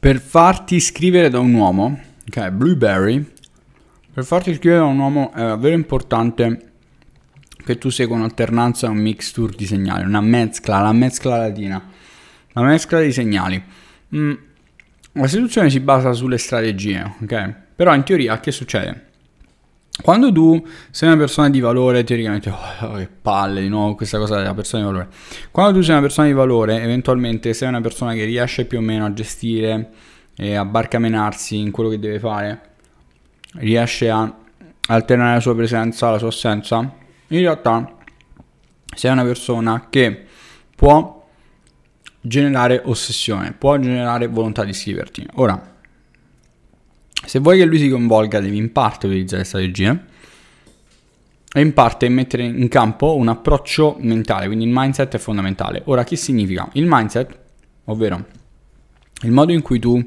per farti scrivere da un uomo, ok, Blueberry, per farti scrivere da un uomo è davvero importante che tu segua un'alternanza, un mixture di segnali, una mezcla, la mezcla latina, la mezcla di segnali. Mm, la seduzione si basa sulle strategie, ok? Però in teoria che succede? Quando tu sei una persona di valore, teoricamente, oh, oh, che palle di nuovo questa cosa della persona di valore. Quando tu sei una persona di valore, eventualmente sei una persona che riesce più o meno a gestire e a barcamenarsi in quello che deve fare, riesce a alternare la sua presenza alla sua assenza. In realtà sei una persona che può generare ossessione, può generare volontà di iscriverti. Ora, se vuoi che lui si coinvolga devi in parte utilizzare strategie eh. e in parte mettere in campo un approccio mentale, quindi il mindset è fondamentale. Ora, che significa? Il mindset, ovvero il modo in cui tu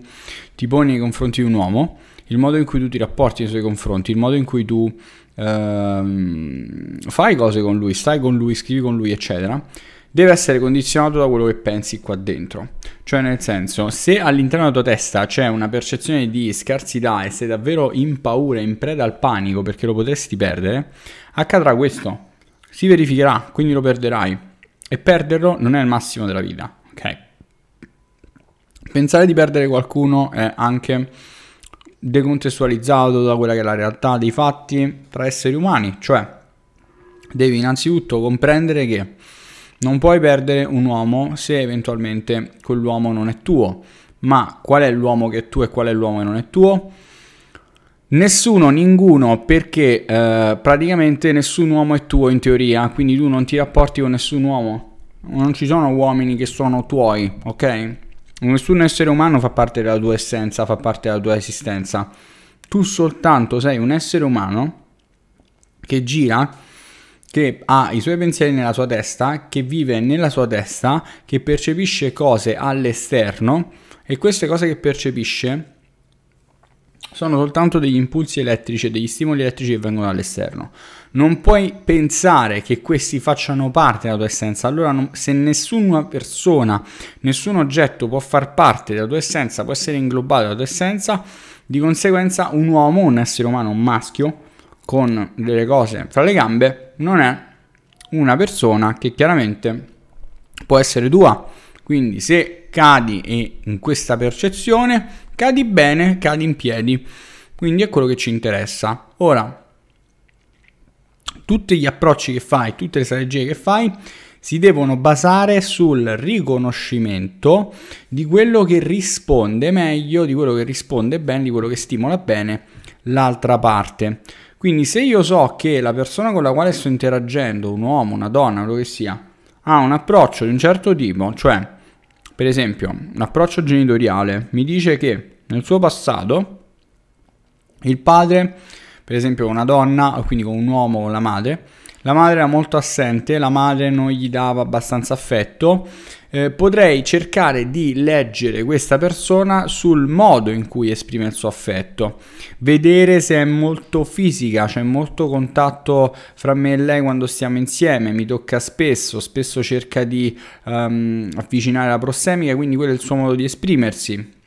ti poni nei confronti di un uomo, il modo in cui tu ti rapporti nei suoi confronti, il modo in cui tu ehm, fai cose con lui, stai con lui, scrivi con lui, eccetera, deve essere condizionato da quello che pensi qua dentro. Cioè nel senso, se all'interno della tua testa c'è una percezione di scarsità e sei davvero in paura, in preda al panico perché lo potresti perdere, accadrà questo. Si verificherà, quindi lo perderai. E perderlo non è il massimo della vita, ok? Pensare di perdere qualcuno è anche decontestualizzato da quella che è la realtà dei fatti tra esseri umani, cioè devi innanzitutto comprendere che non puoi perdere un uomo se eventualmente quell'uomo non è tuo. Ma qual è l'uomo che è tuo e qual è l'uomo che non è tuo? Nessuno, ninguno, perché eh, praticamente nessun uomo è tuo in teoria, quindi tu non ti rapporti con nessun uomo. Non ci sono uomini che sono tuoi, ok? Nessun essere umano fa parte della tua essenza, fa parte della tua esistenza. Tu soltanto sei un essere umano che gira che ha i suoi pensieri nella sua testa, che vive nella sua testa, che percepisce cose all'esterno e queste cose che percepisce sono soltanto degli impulsi elettrici e degli stimoli elettrici che vengono dall'esterno. Non puoi pensare che questi facciano parte della tua essenza. Allora, non, se nessuna persona, nessun oggetto può far parte della tua essenza, può essere inglobato dalla tua essenza, di conseguenza un uomo, un essere umano, un maschio, con delle cose fra le gambe non è una persona che chiaramente può essere tua. Quindi se cadi e in questa percezione cadi bene, cadi in piedi. Quindi è quello che ci interessa. Ora, tutti gli approcci che fai, tutte le strategie che fai, si devono basare sul riconoscimento di quello che risponde meglio, di quello che risponde bene, di quello che stimola bene l'altra parte. Quindi se io so che la persona con la quale sto interagendo, un uomo, una donna, quello che sia, ha un approccio di un certo tipo, cioè per esempio l'approccio genitoriale mi dice che nel suo passato il padre, per esempio una donna, o quindi con un uomo o la madre, la madre era molto assente, la madre non gli dava abbastanza affetto. Eh, potrei cercare di leggere questa persona sul modo in cui esprime il suo affetto, vedere se è molto fisica, c'è molto contatto fra me e lei quando stiamo insieme, mi tocca spesso, spesso cerca di um, avvicinare la prossemica, quindi quello è il suo modo di esprimersi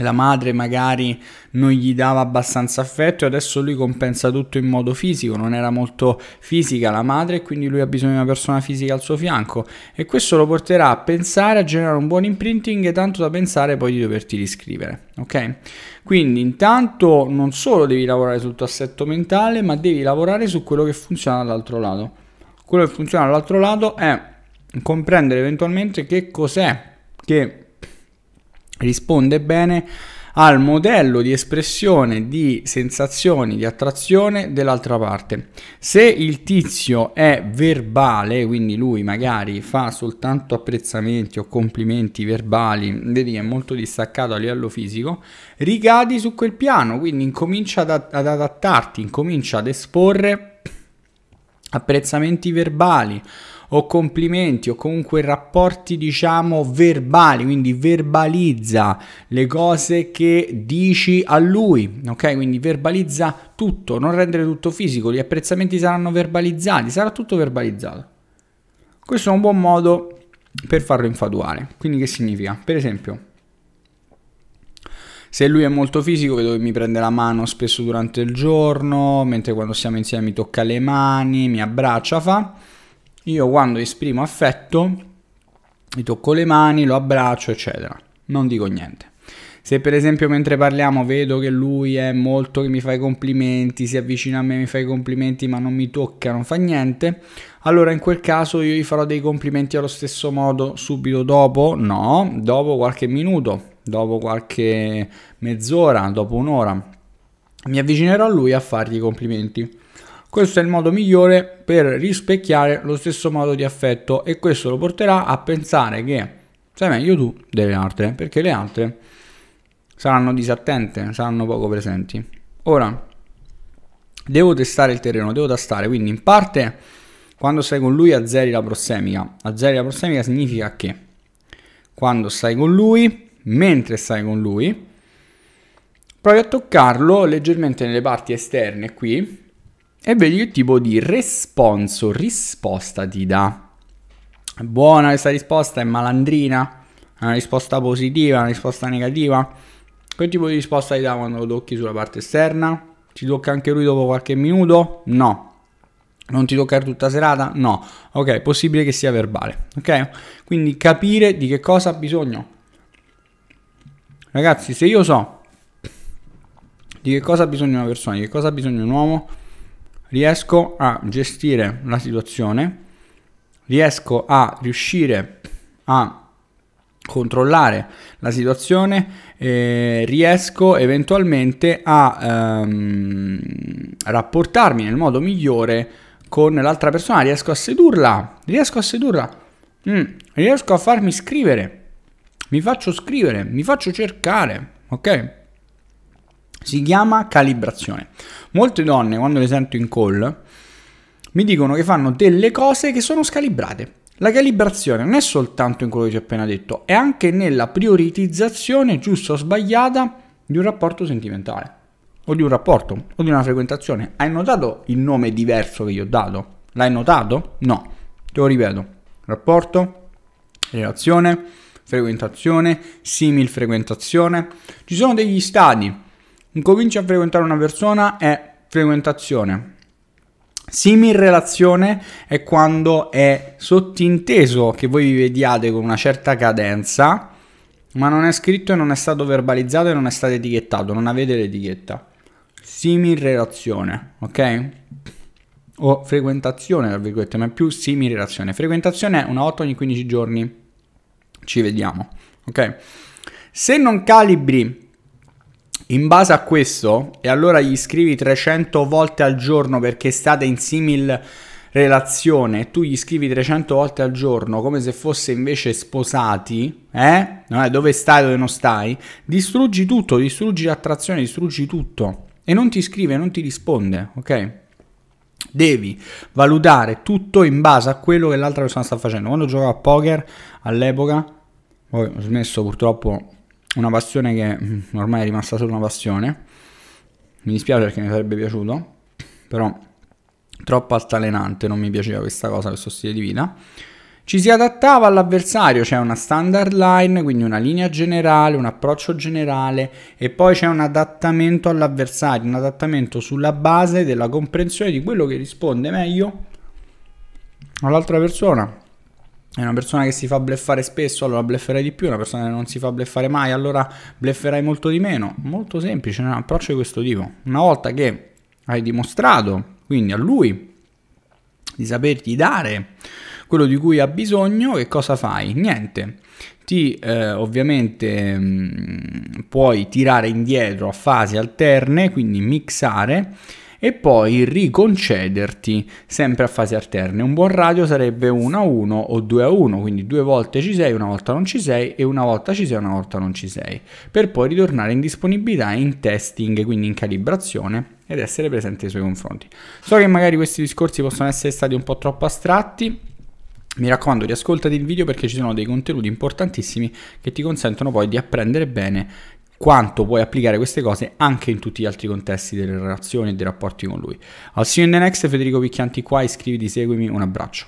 la madre magari non gli dava abbastanza affetto e adesso lui compensa tutto in modo fisico, non era molto fisica la madre e quindi lui ha bisogno di una persona fisica al suo fianco e questo lo porterà a pensare, a generare un buon imprinting e tanto da pensare poi di doverti riscrivere, ok? Quindi intanto non solo devi lavorare sul tuo assetto mentale ma devi lavorare su quello che funziona dall'altro lato. Quello che funziona dall'altro lato è comprendere eventualmente che cos'è che risponde bene al modello di espressione di sensazioni di attrazione dell'altra parte. Se il tizio è verbale, quindi lui magari fa soltanto apprezzamenti o complimenti verbali, vedi che è molto distaccato a livello fisico, ricadi su quel piano, quindi incomincia ad, ad adattarti, incomincia ad esporre apprezzamenti verbali o complimenti o comunque rapporti diciamo verbali, quindi verbalizza le cose che dici a lui, ok? Quindi verbalizza tutto, non rendere tutto fisico, gli apprezzamenti saranno verbalizzati, sarà tutto verbalizzato. Questo è un buon modo per farlo infatuare. Quindi che significa? Per esempio, se lui è molto fisico, vedo che mi prende la mano spesso durante il giorno, mentre quando siamo insieme mi tocca le mani, mi abbraccia, fa. Io quando esprimo affetto, gli tocco le mani, lo abbraccio, eccetera. Non dico niente. Se per esempio mentre parliamo vedo che lui è molto che mi fa i complimenti, si avvicina a me, mi fa i complimenti, ma non mi tocca, non fa niente, allora in quel caso io gli farò dei complimenti allo stesso modo subito dopo? No, dopo qualche minuto, dopo qualche mezz'ora, dopo un'ora. Mi avvicinerò a lui a fargli i complimenti. Questo è il modo migliore per rispecchiare lo stesso modo di affetto e questo lo porterà a pensare che sei meglio tu delle altre, perché le altre saranno disattente, saranno poco presenti. Ora, devo testare il terreno, devo tastare, quindi in parte quando stai con lui azzeri la prossemica. Azzeri la prossemica significa che quando stai con lui, mentre stai con lui, provi a toccarlo leggermente nelle parti esterne qui, e vedi che tipo di responso, risposta ti dà. Buona questa risposta è malandrina? È una risposta positiva, una risposta negativa? Che tipo di risposta ti dà quando lo tocchi sulla parte esterna? Ti tocca anche lui dopo qualche minuto? No. Non ti toccare tutta serata? No. Ok, possibile che sia verbale. Ok? Quindi capire di che cosa ha bisogno. Ragazzi, se io so di che cosa ha bisogno una persona, di che cosa ha bisogno un uomo, riesco a gestire la situazione, riesco a riuscire a controllare la situazione, eh, riesco eventualmente a ehm, rapportarmi nel modo migliore con l'altra persona, riesco a sedurla, riesco a sedurla, mm, riesco a farmi scrivere, mi faccio scrivere, mi faccio cercare, ok? Si chiama calibrazione. Molte donne, quando le sento in call, mi dicono che fanno delle cose che sono scalibrate. La calibrazione non è soltanto in quello che ci ho appena detto, è anche nella prioritizzazione giusta o sbagliata di un rapporto sentimentale, o di un rapporto, o di una frequentazione. Hai notato il nome diverso che gli ho dato? L'hai notato? No. Te lo ripeto. Rapporto, relazione, frequentazione, simil frequentazione. Ci sono degli stadi incominci a frequentare una persona è frequentazione. Simil relazione è quando è sottinteso che voi vi vediate con una certa cadenza, ma non è scritto e non è stato verbalizzato e non è stato etichettato, non avete l'etichetta. Simil relazione, ok? O frequentazione, tra virgolette, ma è più simil relazione. Frequentazione è una volta ogni 15 giorni. Ci vediamo, ok? Se non calibri in base a questo, e allora gli scrivi 300 volte al giorno perché state in simil relazione, tu gli scrivi 300 volte al giorno come se fosse invece sposati, eh? No, eh dove stai, dove non stai, distruggi tutto, distruggi l'attrazione, distruggi tutto. E non ti scrive, non ti risponde, ok? devi valutare tutto in base a quello che l'altra persona sta facendo. Quando giocavo a poker all'epoca, poi ho smesso purtroppo una passione che mm, ormai è rimasta solo una passione. Mi dispiace perché mi sarebbe piaciuto, però troppo altalenante, non mi piaceva questa cosa, questo stile di vita. Ci si adattava all'avversario, c'è una standard line, quindi una linea generale, un approccio generale e poi c'è un adattamento all'avversario, un adattamento sulla base della comprensione di quello che risponde meglio all'altra persona è una persona che si fa bleffare spesso, allora blefferai di più, una persona che non si fa bleffare mai, allora blefferai molto di meno. Molto semplice, un approccio di questo tipo. Una volta che hai dimostrato, quindi a lui, di saperti dare quello di cui ha bisogno, che cosa fai? Niente. Ti eh, ovviamente mh, mm, puoi tirare indietro a fasi alterne, quindi mixare e poi riconcederti sempre a fasi alterne. Un buon radio sarebbe 1 a 1 o 2 a 1, quindi due volte ci sei, una volta non ci sei e una volta ci sei, una volta non ci sei, per poi ritornare in disponibilità in testing, quindi in calibrazione ed essere presente ai suoi confronti. So che magari questi discorsi possono essere stati un po' troppo astratti, mi raccomando, riascoltati il video perché ci sono dei contenuti importantissimi che ti consentono poi di apprendere bene quanto puoi applicare queste cose anche in tutti gli altri contesti delle relazioni e dei rapporti con lui. Al see you in the next, Federico Picchianti qua, iscriviti, seguimi, un abbraccio.